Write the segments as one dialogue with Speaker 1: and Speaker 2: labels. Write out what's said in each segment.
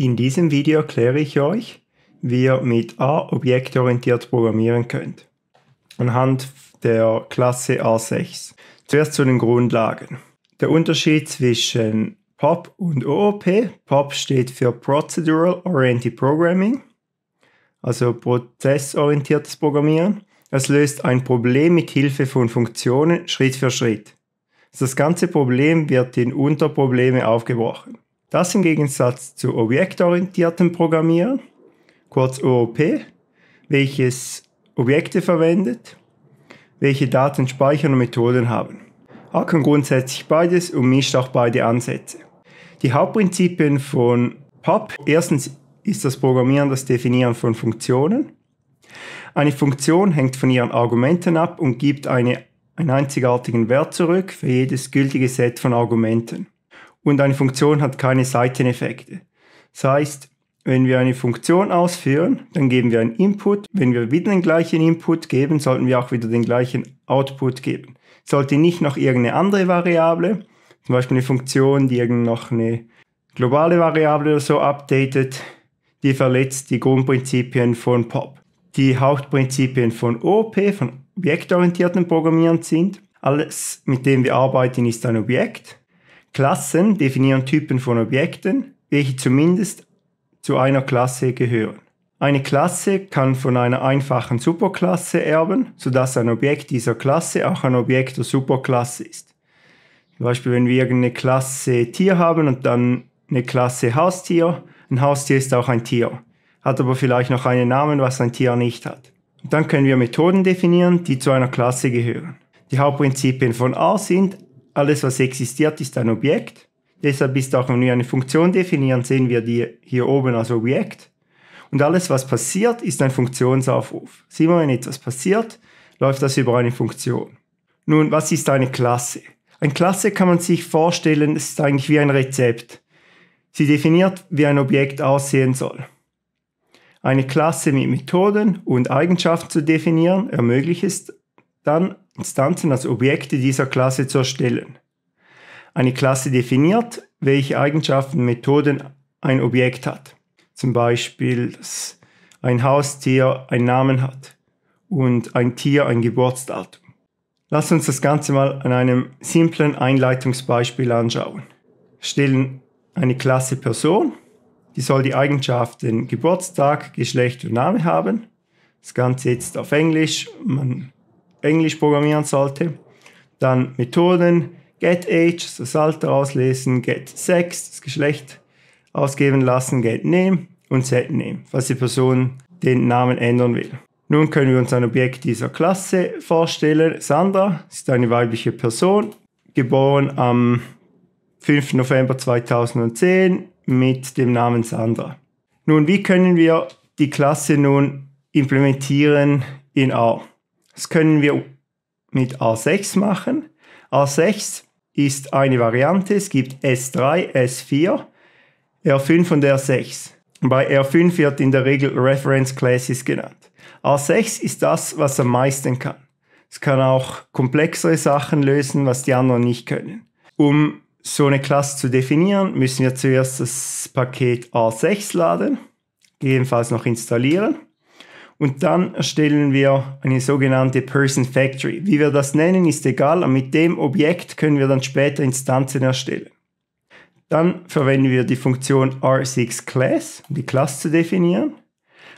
Speaker 1: In diesem Video erkläre ich euch, wie ihr mit A objektorientiert programmieren könnt. Anhand der Klasse A6. Zuerst zu den Grundlagen. Der Unterschied zwischen POP und OOP. POP steht für Procedural Oriented Programming, also prozessorientiertes Programmieren. Es löst ein Problem mit Hilfe von Funktionen Schritt für Schritt. Das ganze Problem wird in Unterprobleme aufgebrochen. Das im Gegensatz zu objektorientiertem Programmieren, kurz OOP, welches Objekte verwendet, welche Daten speichern und Methoden haben. Hacken grundsätzlich beides und mischt auch beide Ansätze. Die Hauptprinzipien von PUB, erstens ist das Programmieren das Definieren von Funktionen. Eine Funktion hängt von ihren Argumenten ab und gibt eine, einen einzigartigen Wert zurück für jedes gültige Set von Argumenten und eine Funktion hat keine Seiteneffekte. Das heißt, wenn wir eine Funktion ausführen, dann geben wir einen Input. Wenn wir wieder den gleichen Input geben, sollten wir auch wieder den gleichen Output geben. Sollte nicht noch irgendeine andere Variable, zum Beispiel eine Funktion, die irgend noch eine globale Variable oder so updatet, die verletzt die Grundprinzipien von POP. Die Hauptprinzipien von OP, von objektorientiertem Programmieren sind. Alles, mit dem wir arbeiten, ist ein Objekt. Klassen definieren Typen von Objekten, welche zumindest zu einer Klasse gehören. Eine Klasse kann von einer einfachen Superklasse erben, sodass ein Objekt dieser Klasse auch ein Objekt der Superklasse ist. Zum Beispiel, wenn wir irgendeine Klasse Tier haben und dann eine Klasse Haustier, ein Haustier ist auch ein Tier, hat aber vielleicht noch einen Namen, was ein Tier nicht hat. Und dann können wir Methoden definieren, die zu einer Klasse gehören. Die Hauptprinzipien von A sind alles, was existiert, ist ein Objekt. Deshalb ist auch, wenn wir eine Funktion definieren, sehen wir die hier oben als Objekt. Und alles, was passiert, ist ein Funktionsaufruf. Sieh mal, wenn etwas passiert, läuft das über eine Funktion. Nun, was ist eine Klasse? Eine Klasse kann man sich vorstellen, es ist eigentlich wie ein Rezept. Sie definiert, wie ein Objekt aussehen soll. Eine Klasse mit Methoden und Eigenschaften zu definieren ermöglicht es dann, Instanzen als Objekte dieser Klasse zu erstellen. Eine Klasse definiert, welche Eigenschaften, und Methoden ein Objekt hat. Zum Beispiel, dass ein Haustier einen Namen hat und ein Tier ein Geburtsdatum. Lass uns das Ganze mal an einem simplen Einleitungsbeispiel anschauen. Wir stellen eine Klasse Person, die soll die Eigenschaften Geburtstag, Geschlecht und Name haben. Das Ganze jetzt auf Englisch. Man Englisch programmieren sollte. Dann Methoden, getAge, das Alter auslesen, getSex, das Geschlecht ausgeben lassen, getName und setName, falls die Person den Namen ändern will. Nun können wir uns ein Objekt dieser Klasse vorstellen. Sandra ist eine weibliche Person, geboren am 5. November 2010 mit dem Namen Sandra. Nun, wie können wir die Klasse nun implementieren in R? Das können wir mit A6 machen. A6 ist eine Variante. Es gibt S3, S4, R5 und R6. Bei R5 wird in der Regel Reference Classes genannt. A6 ist das, was am meisten kann. Es kann auch komplexere Sachen lösen, was die anderen nicht können. Um so eine Klasse zu definieren, müssen wir zuerst das Paket A6 laden, gegebenenfalls noch installieren. Und dann erstellen wir eine sogenannte Person Factory. Wie wir das nennen, ist egal. Und mit dem Objekt können wir dann später Instanzen erstellen. Dann verwenden wir die Funktion R6Class, um die Klasse zu definieren.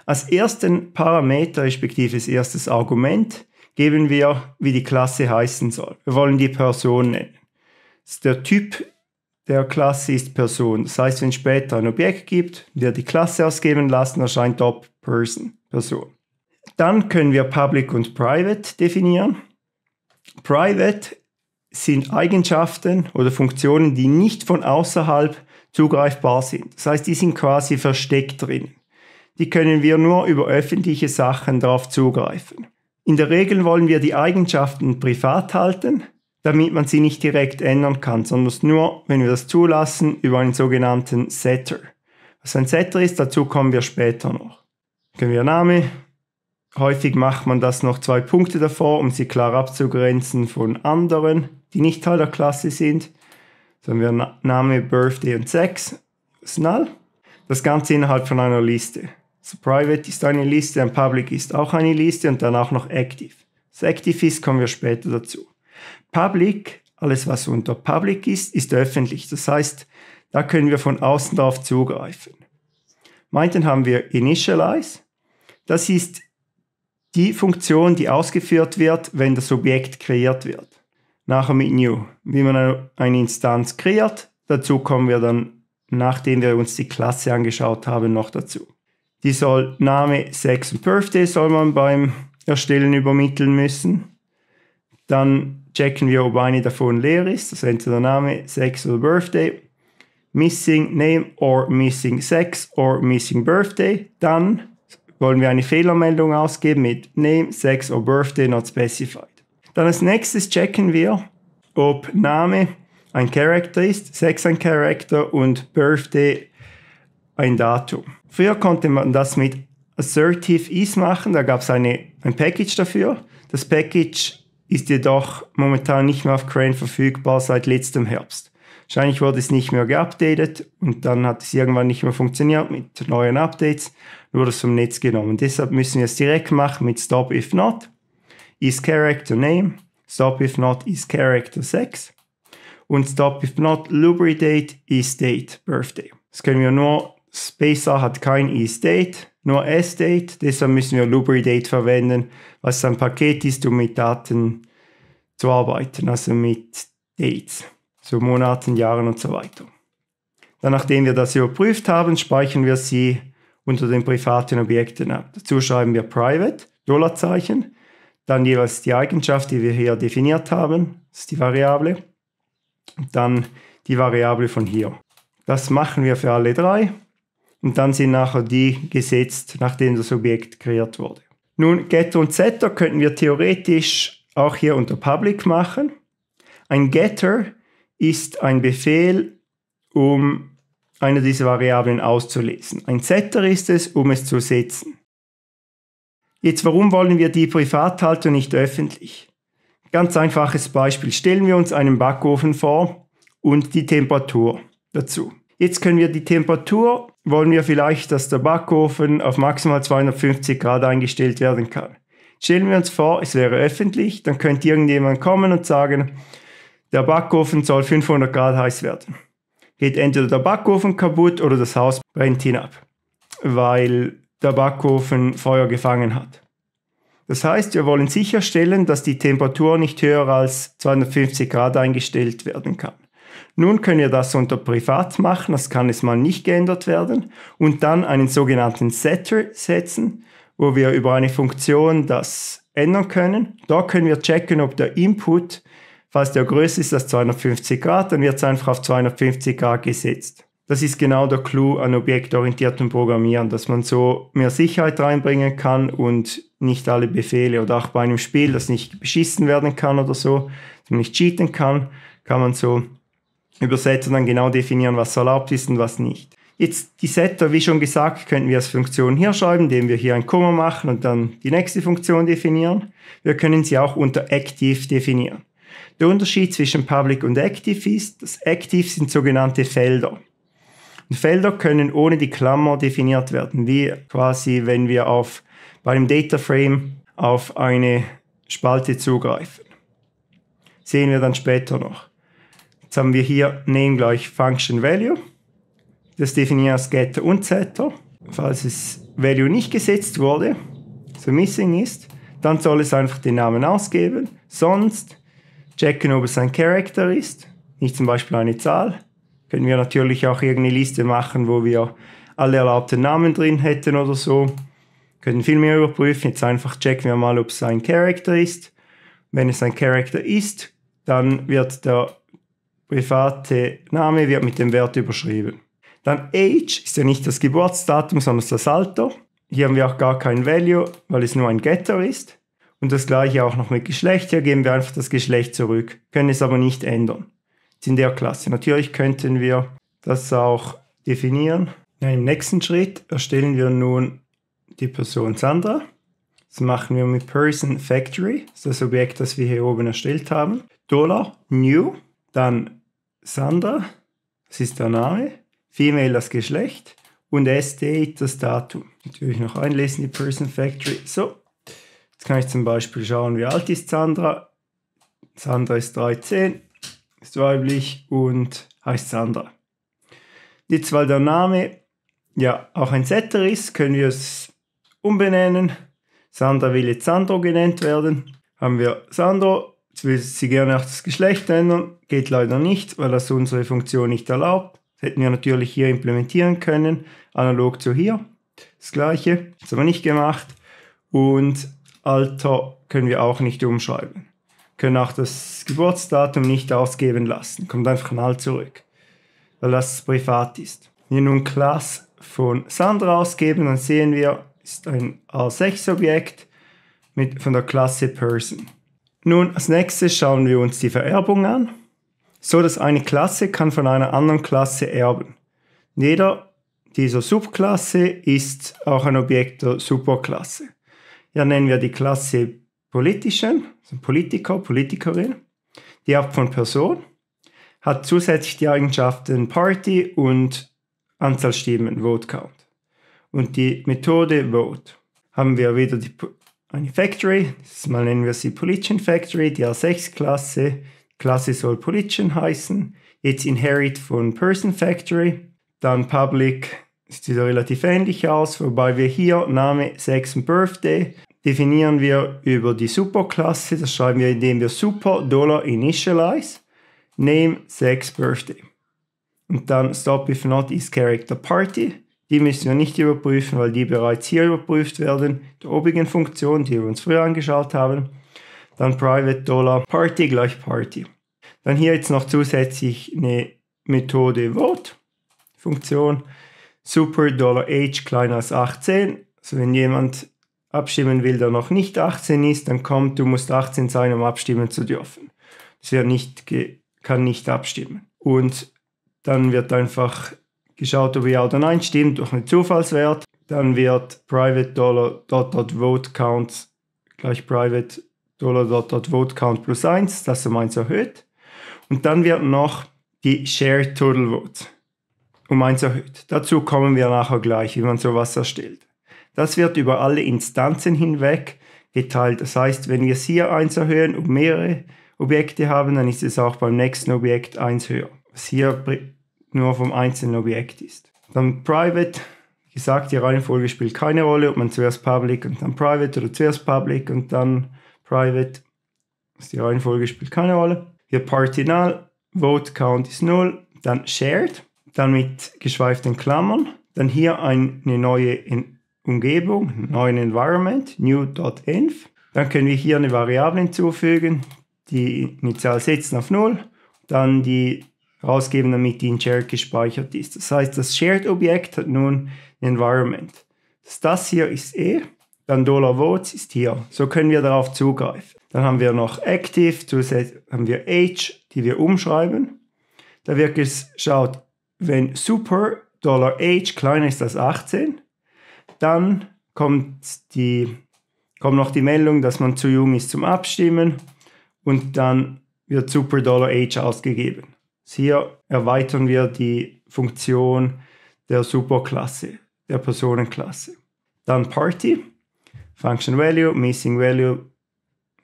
Speaker 1: Als ersten Parameter, respektive als erstes Argument, geben wir, wie die Klasse heißen soll. Wir wollen die Person nennen. Der Typ der Klasse ist Person. Das heißt, wenn es später ein Objekt gibt, der die Klasse ausgeben lassen, erscheint dort Person. Person. Dann können wir Public und Private definieren. Private sind Eigenschaften oder Funktionen, die nicht von außerhalb zugreifbar sind. Das heißt, die sind quasi versteckt drin. Die können wir nur über öffentliche Sachen darauf zugreifen. In der Regel wollen wir die Eigenschaften privat halten, damit man sie nicht direkt ändern kann, sondern nur, wenn wir das zulassen, über einen sogenannten Setter. Was ein Setter ist, dazu kommen wir später noch wir Name. Häufig macht man das noch zwei Punkte davor, um sie klar abzugrenzen von anderen, die nicht Teil der Klasse sind. Dann haben wir Name, Birthday und Sex. Null. Das Ganze innerhalb von einer Liste. So Private ist eine Liste, ein Public ist auch eine Liste und dann auch noch Active. Das Active ist, kommen wir später dazu. Public, alles was unter Public ist, ist öffentlich. Das heißt, da können wir von außen darauf zugreifen. Meinten haben wir Initialize. Das ist die Funktion, die ausgeführt wird, wenn das Objekt kreiert wird. Nachher mit new, wie man eine Instanz kreiert. Dazu kommen wir dann, nachdem wir uns die Klasse angeschaut haben, noch dazu. Die soll Name, Sex und Birthday soll man beim Erstellen übermitteln müssen. Dann checken wir, ob eine davon leer ist. Das ist entweder Name, Sex oder Birthday. Missing Name or Missing Sex or Missing Birthday. Dann wollen wir eine Fehlermeldung ausgeben mit Name, Sex or Birthday not specified. Dann als nächstes checken wir, ob Name ein Character ist, Sex ein Character und Birthday ein Datum. Früher konnte man das mit Assertive is machen, da gab es ein Package dafür. Das Package ist jedoch momentan nicht mehr auf Crane verfügbar seit letztem Herbst. Wahrscheinlich wurde es nicht mehr geupdatet und dann hat es irgendwann nicht mehr funktioniert mit neuen Updates, wurde es vom Netz genommen. Deshalb müssen wir es direkt machen mit Stop if not is character name, Stop if not is character 6 und Stop if not lubridate is date birthday. Das können wir nur, Spacer hat kein is date, nur s date, deshalb müssen wir lubridate verwenden, was ein Paket ist, um mit Daten zu arbeiten, also mit Dates zu Monaten, Jahren und so weiter. Dann, nachdem wir das überprüft haben, speichern wir sie unter den privaten Objekten ab. Dazu schreiben wir private, Dollarzeichen, dann jeweils die Eigenschaft, die wir hier definiert haben, das ist die Variable, und dann die Variable von hier. Das machen wir für alle drei und dann sind nachher die gesetzt, nachdem das Objekt kreiert wurde. Nun, Getter und Setter könnten wir theoretisch auch hier unter Public machen. Ein Getter ist ist ein Befehl, um eine dieser Variablen auszulesen. Ein Setter ist es, um es zu setzen. Jetzt, warum wollen wir die Privathaltung nicht öffentlich? Ganz einfaches Beispiel. Stellen wir uns einen Backofen vor und die Temperatur dazu. Jetzt können wir die Temperatur, wollen wir vielleicht, dass der Backofen auf maximal 250 Grad eingestellt werden kann. Stellen wir uns vor, es wäre öffentlich, dann könnte irgendjemand kommen und sagen, der Backofen soll 500 Grad heiß werden. Geht entweder der Backofen kaputt oder das Haus brennt hinab, weil der Backofen Feuer gefangen hat. Das heißt, wir wollen sicherstellen, dass die Temperatur nicht höher als 250 Grad eingestellt werden kann. Nun können wir das unter Privat machen, das kann es mal nicht geändert werden, und dann einen sogenannten Setter setzen, wo wir über eine Funktion das ändern können. Da können wir checken, ob der Input falls der größer ist als 250 Grad, dann wird es einfach auf 250 Grad gesetzt. Das ist genau der Clou an objektorientiertem Programmieren, dass man so mehr Sicherheit reinbringen kann und nicht alle Befehle oder auch bei einem Spiel, das nicht beschissen werden kann oder so, dass man nicht cheaten kann, kann man so übersetzen und dann genau definieren, was erlaubt ist und was nicht. Jetzt die Setter, wie schon gesagt, könnten wir als Funktion hier schreiben, indem wir hier ein Komma machen und dann die nächste Funktion definieren. Wir können sie auch unter Active definieren. Der Unterschied zwischen Public und Active ist, dass Active sind sogenannte Felder. Und Felder können ohne die Klammer definiert werden, wie quasi, wenn wir auf, bei einem Data Frame auf eine Spalte zugreifen. Sehen wir dann später noch. Jetzt haben wir hier Name gleich Function Value. Das definieren als Getter und Setter. Falls es Value nicht gesetzt wurde, so missing ist, dann soll es einfach den Namen ausgeben. Sonst checken, ob es ein Character ist, nicht zum Beispiel eine Zahl. Können wir natürlich auch irgendeine Liste machen, wo wir alle erlaubten Namen drin hätten oder so. Können viel mehr überprüfen. Jetzt einfach checken wir mal, ob es ein Character ist. Wenn es ein Character ist, dann wird der private Name wird mit dem Wert überschrieben. Dann Age ist ja nicht das Geburtsdatum, sondern das Alter. Hier haben wir auch gar kein Value, weil es nur ein Getter ist. Und das gleiche auch noch mit Geschlecht. Hier geben wir einfach das Geschlecht zurück, können es aber nicht ändern. Jetzt in der Klasse. Natürlich könnten wir das auch definieren. Im nächsten Schritt erstellen wir nun die Person Sandra. Das machen wir mit Person Factory, das ist das Objekt, das wir hier oben erstellt haben. Dollar, New, dann Sandra, das ist der Name, Female das Geschlecht und Estate das Datum. Natürlich noch einlesen, die Person Factory. So, Jetzt kann ich zum Beispiel schauen, wie alt ist Sandra. Sandra ist 13, ist weiblich und heißt Sandra. Jetzt, weil der Name ja auch ein Setter ist, können wir es umbenennen. Sandra will jetzt Sandro genannt werden. Haben wir Sandro, jetzt will sie gerne auch das Geschlecht ändern, geht leider nicht, weil das unsere Funktion nicht erlaubt. Das hätten wir natürlich hier implementieren können, analog zu hier. Das gleiche, das haben wir nicht gemacht. Und Alter können wir auch nicht umschreiben. Können auch das Geburtsdatum nicht ausgeben lassen. Kommt einfach mal zurück, weil das privat ist. Wenn wir nun Class von Sandra ausgeben, dann sehen wir, ist ein A6-Objekt von der Klasse Person. Nun, als nächstes schauen wir uns die Vererbung an. So dass eine Klasse kann von einer anderen Klasse erben. Jeder dieser Subklasse ist auch ein Objekt der Superklasse ja, nennen wir die Klasse Politischen, also Politiker, Politikerin. Die Art von Person hat zusätzlich die Eigenschaften Party und Anzahl Stimmen, Vote Count. Und die Methode Vote haben wir wieder die, eine Factory, dieses Mal nennen wir sie Politician Factory, die A6-Klasse. Klasse soll Politician heißen. Jetzt Inherit von Person Factory, dann Public sieht relativ ähnlich aus, wobei wir hier Name, Sex und Birthday definieren wir über die Superklasse. Das schreiben wir, indem wir Super Dollar Initialize Name, Sex, Birthday. Und dann Stop if not is Character Party. Die müssen wir nicht überprüfen, weil die bereits hier überprüft werden, der obigen Funktion, die wir uns früher angeschaut haben. Dann Private Dollar Party gleich Party. Dann hier jetzt noch zusätzlich eine Methode Vote Funktion, Super Dollar Age kleiner als 18. Also wenn jemand abstimmen will, der noch nicht 18 ist, dann kommt, du musst 18 sein, um abstimmen zu dürfen. Das nicht kann nicht abstimmen. Und dann wird einfach geschaut, ob ja oder nein stimmt durch einen Zufallswert. Dann wird private dollar dot dot vote count gleich private dollar dot dot vote count plus 1, das um 1 erhöht. Und dann wird noch die share total vote um eins erhöht. Dazu kommen wir nachher gleich, wie man sowas erstellt. Das wird über alle Instanzen hinweg geteilt. Das heißt, wenn wir es hier eins erhöhen und mehrere Objekte haben, dann ist es auch beim nächsten Objekt eins höher. Was hier nur vom einzelnen Objekt ist. Dann Private. Wie gesagt, die Reihenfolge spielt keine Rolle, ob man zuerst Public und dann Private oder zuerst Public und dann Private. Die Reihenfolge spielt keine Rolle. Hier Partinal. Vote Count ist 0. Dann Shared dann mit geschweiften Klammern, dann hier eine neue Umgebung, neuen Environment, new.env. Dann können wir hier eine Variable hinzufügen, die initial setzen auf 0, dann die rausgeben, damit die in Shared gespeichert ist. Das heißt, das Shared-Objekt hat nun ein Environment. Das, das hier ist E, dann Dollar $votes ist hier. So können wir darauf zugreifen. Dann haben wir noch Active, zusätzlich haben wir Age, die wir umschreiben. Da wird geschaut, wenn Super Dollar H kleiner ist als 18, dann kommt, die, kommt noch die Meldung, dass man zu jung ist zum Abstimmen und dann wird Super Dollar H ausgegeben. Hier erweitern wir die Funktion der Superklasse, der Personenklasse. Dann Party, Function Value, Missing Value,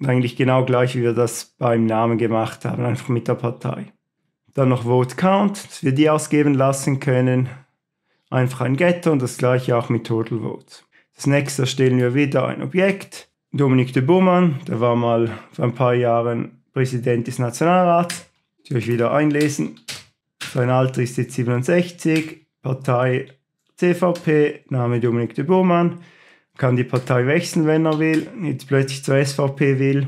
Speaker 1: eigentlich genau gleich, wie wir das beim Namen gemacht haben, einfach mit der Partei. Dann noch Vote Count, dass wir die ausgeben lassen können. Einfach ein Getter und das gleiche auch mit Total Vote. Das nächste erstellen wir wieder ein Objekt. Dominik de Bohmann, der war mal vor ein paar Jahren Präsident des Nationalrats. Natürlich wieder einlesen. Sein Alter ist jetzt 67, Partei CVP, Name Dominik de Bohmann. Kann die Partei wechseln, wenn er will. Jetzt plötzlich zur SVP will.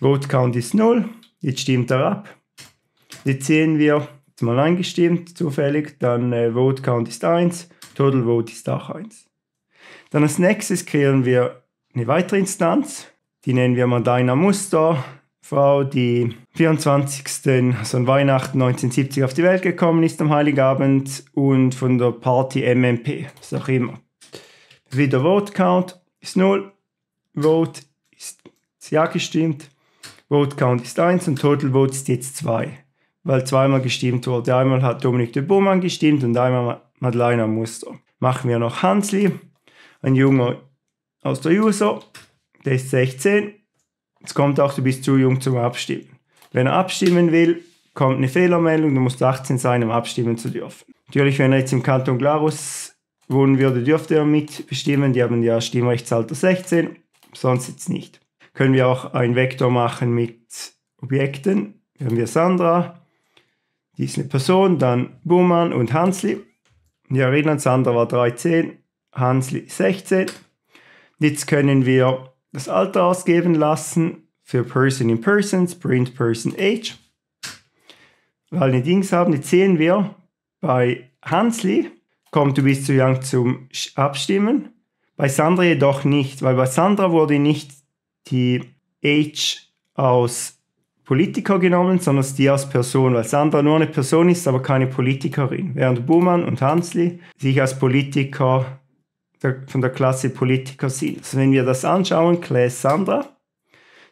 Speaker 1: Vote Count ist 0. Jetzt stimmt er ab. Jetzt sehen wir, jetzt mal eingestimmt, zufällig, dann äh, Vote Count ist 1, Total Vote ist auch 1. Dann als nächstes kreieren wir eine weitere Instanz, die nennen wir Madina Muster, Frau, die 24. also an Weihnachten 1970 auf die Welt gekommen ist am Heiligabend und von der Party MMP, was auch immer. Wieder Vote Count ist 0, Vote ist ja gestimmt, Vote Count ist 1 und Total Vote ist jetzt 2 weil zweimal gestimmt wurde. Einmal hat Dominik de Boman gestimmt und einmal Madeleine Muster. Machen wir noch Hansli, ein Junger aus der User, der ist 16. Jetzt kommt auch, du bist zu jung zum Abstimmen. Wenn er abstimmen will, kommt eine Fehlermeldung, du musst 18 sein, um abstimmen zu dürfen. Natürlich, wenn er jetzt im Kanton Glarus wohnen würde, dürfte er mitbestimmen. Die haben ja Stimmrechtsalter 16, sonst jetzt nicht. Können wir auch einen Vektor machen mit Objekten. Hier haben wir Sandra, Disney Person, dann Buhmann und Hansli. Wir erinnern, Sandra war 13, Hansli 16. Jetzt können wir das Alter ausgeben lassen für Person in Person, Sprint Person Age. Weil wir Dings haben, jetzt sehen wir, bei Hansli kommt du bis zu young zum Abstimmen. Bei Sandra jedoch nicht, weil bei Sandra wurde nicht die Age aus Politiker genommen, sondern die als Person, weil Sandra nur eine Person ist, aber keine Politikerin. Während Buhmann und Hansli sich als Politiker der, von der Klasse Politiker sind. Also wenn wir das anschauen, Class Sandra,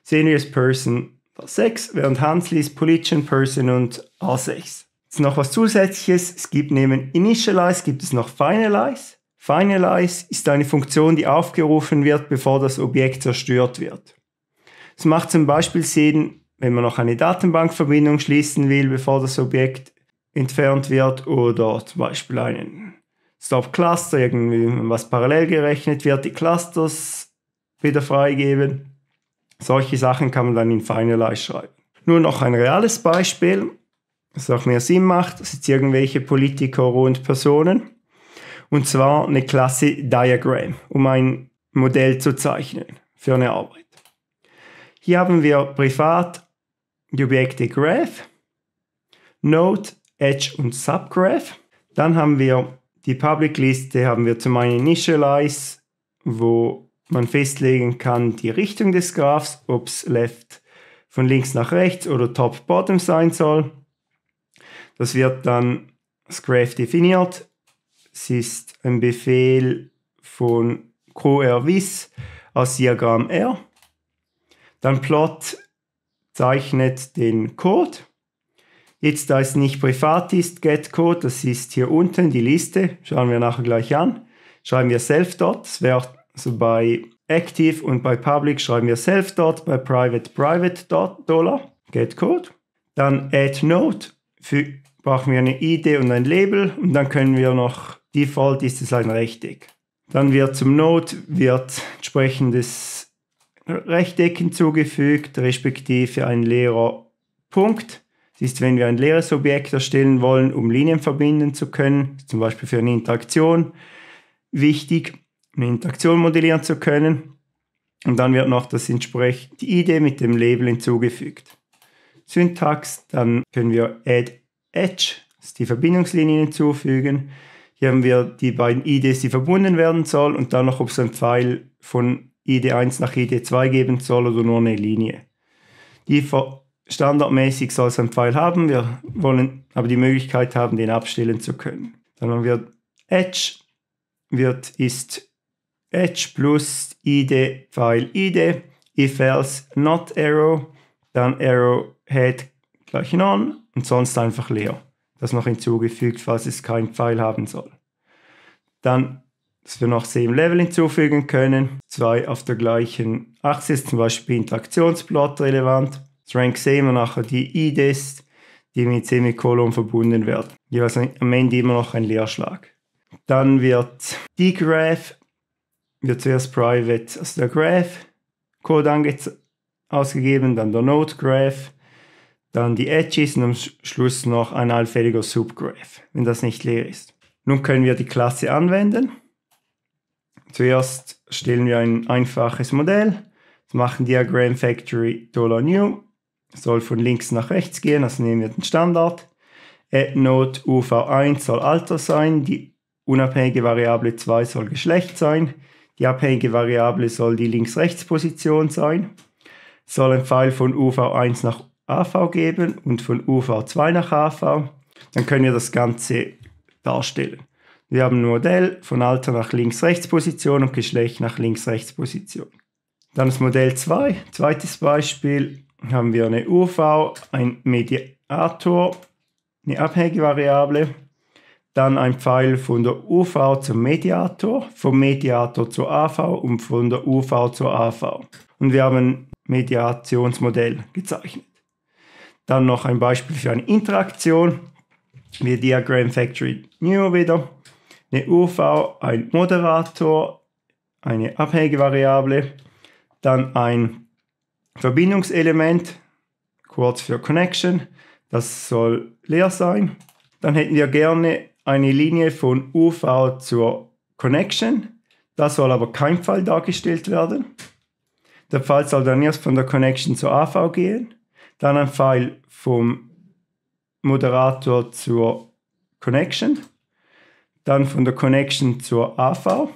Speaker 1: sehen wir es Person 6, während Hansli ist Politian Person und A6. Jetzt noch was zusätzliches, es gibt neben Initialize gibt es noch Finalize. Finalize ist eine Funktion, die aufgerufen wird, bevor das Objekt zerstört wird. Es macht zum Beispiel Sinn, wenn man noch eine Datenbankverbindung schließen will, bevor das Objekt entfernt wird oder zum Beispiel einen Stop Cluster, irgendwie was parallel gerechnet wird, die Clusters wieder freigeben. Solche Sachen kann man dann in Finalize schreiben. Nur noch ein reales Beispiel, das auch mehr Sinn macht, das sind irgendwelche Politiker und Personen. Und zwar eine Klasse Diagram, um ein Modell zu zeichnen für eine Arbeit. Hier haben wir privat die Objekte Graph, Node, Edge und Subgraph. Dann haben wir die Public Liste, haben wir zum einen Initialize, wo man festlegen kann die Richtung des Graphs, ob es left von links nach rechts oder top bottom sein soll. Das wird dann das Graph definiert. Es ist ein Befehl von QRVis aus Diagramm R. Dann plot zeichnet den Code. Jetzt, da es nicht privat ist, getCode, das ist hier unten die Liste, schauen wir nachher gleich an, schreiben wir self dort, das wäre also bei active und bei public schreiben wir self dort, bei private private dot, dollar, getCode. Dann add node, für, brauchen wir eine ID und ein Label und dann können wir noch, default ist es ein Rechteck. Dann wird zum Node wird entsprechendes Rechteck hinzugefügt, respektive ein leerer Punkt. Das ist, wenn wir ein leeres Objekt erstellen wollen, um Linien verbinden zu können, zum Beispiel für eine Interaktion, wichtig, eine Interaktion modellieren zu können. Und dann wird noch das entsprechend die Idee mit dem Label hinzugefügt. Syntax, dann können wir add edge, das ist die Verbindungslinie hinzufügen. Hier haben wir die beiden Ideen, die verbunden werden sollen und dann noch, ob es ein Pfeil von ID1 nach ID2 geben soll oder nur eine Linie. Die standardmäßig soll es einen Pfeil haben, wir wollen aber die Möglichkeit haben, den abstellen zu können. Dann haben wir Edge, wird ist Edge plus ID Pfeil ID, if else not arrow, dann arrow head gleich non und sonst einfach leer. Das noch hinzugefügt, falls es keinen Pfeil haben soll. Dann dass wir noch Same Level hinzufügen können. Zwei auf der gleichen Achse ist zum Beispiel Interaktionsplot relevant. Das Rank sehen wir nachher die IDs, die mit Semikolon verbunden werden. Jeweils am Ende immer noch ein Leerschlag. Dann wird die Graph, wird zuerst private, also der Graph Code angezeigt ausgegeben, dann der Node Graph, dann die Edges und am Schluss noch ein allfälliger Subgraph, wenn das nicht leer ist. Nun können wir die Klasse anwenden. Zuerst stellen wir ein einfaches Modell, machen Diagram Factory New, soll von links nach rechts gehen, also nehmen wir den Standard. AddNote UV1 soll Alter sein, die unabhängige Variable 2 soll Geschlecht sein, die abhängige Variable soll die Links-Rechts-Position sein, soll ein Pfeil von UV1 nach AV geben und von UV2 nach AV. Dann können wir das Ganze darstellen. Wir haben ein Modell von Alter nach Links-Rechts-Position und Geschlecht nach Links-Rechts-Position. Dann das Modell 2. Zweites Beispiel haben wir eine UV, ein Mediator, eine abhängige Variable, dann ein Pfeil von der UV zum Mediator, vom Mediator zur AV und von der UV zur AV. Und wir haben ein Mediationsmodell gezeichnet. Dann noch ein Beispiel für eine Interaktion. Wir Diagram Factory New wieder eine UV, ein Moderator, eine Abhängevariable, dann ein Verbindungselement, kurz für Connection, das soll leer sein. Dann hätten wir gerne eine Linie von UV zur Connection, das soll aber kein Pfeil dargestellt werden. Der Pfeil soll dann erst von der Connection zur AV gehen, dann ein Pfeil vom Moderator zur Connection dann von der Connection zur AV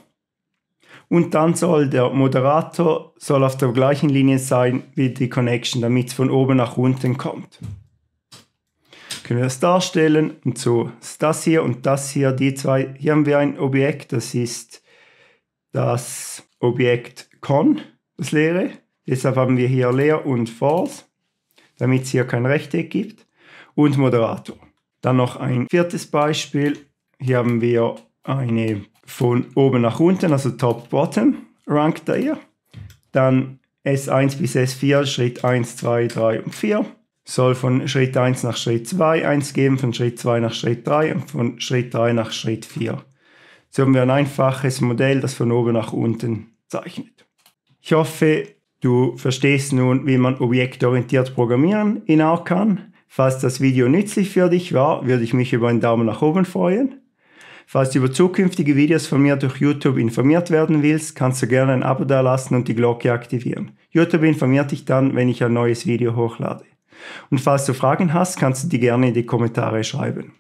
Speaker 1: und dann soll der Moderator soll auf der gleichen Linie sein wie die Connection, damit es von oben nach unten kommt. Können wir das darstellen und so ist das hier und das hier, die zwei. Hier haben wir ein Objekt, das ist das Objekt con, das leere. Deshalb haben wir hier leer und false, damit es hier kein Rechteck gibt und Moderator. Dann noch ein viertes Beispiel hier haben wir eine von oben nach unten, also Top-Bottom Rank Tier. Dann S1 bis S4, Schritt 1, 2, 3 und 4. Soll von Schritt 1 nach Schritt 2 1 geben, von Schritt 2 nach Schritt 3 und von Schritt 3 nach Schritt 4. So haben wir ein einfaches Modell, das von oben nach unten zeichnet. Ich hoffe, du verstehst nun, wie man objektorientiert programmieren in R Falls das Video nützlich für dich war, würde ich mich über einen Daumen nach oben freuen. Falls du über zukünftige Videos von mir durch YouTube informiert werden willst, kannst du gerne ein Abo dalassen und die Glocke aktivieren. YouTube informiert dich dann, wenn ich ein neues Video hochlade. Und falls du Fragen hast, kannst du die gerne in die Kommentare schreiben.